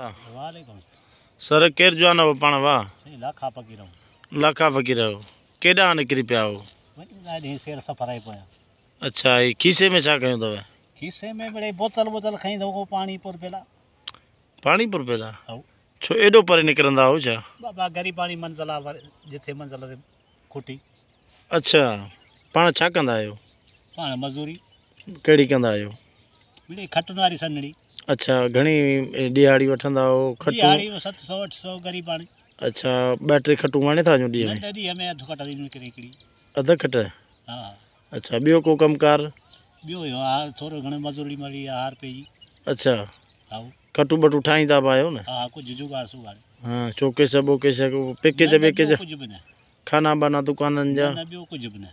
हाँ। वालेकुम सर केर जो आना पाण वाह लाखा फकीर आऊं लाखा फकीर आयो केॾा हाणे किरी पिया आयो अच्छा ही खीसे में छा कयूं अथव खीसे में बड़े बोतल बोतल खईं अथव को पाणी पुर पेला पाणी पुर पेला छो एॾो परे निकिरंदा आहियो छा बाबा गरी पाणी मंज़िल आहे जिथे मंज़िल ते खुटी अच्छा पाण छा कंदा आहियो पाण मज़ूरी कहिड़ी कंदा आहियो मिड़ी खटंदारी सनड़ी अच्छा घणी ॾियारी वठंदा आहियो ॾियारी में सत सौ ग़रीब हाणे अच्छा ॿ टे खटूं वणे था ॾींहं में ॾींहं में अधु खट निकिरे हिकिड़ी अधु खट हा अच्छा ॿियो को कमकार ॿियो इहो हार थोरो घणो मज़ूरी मिली हार पई अच्छा हा खटू बटू ठाहीं पायो न हा कुझु जुगाड़ सुगाड़ हा शोकेश बोकेश पैकेज वैकेज कुझु बि न खाना बाना दुकाननि जा ॿियो कुझु बि न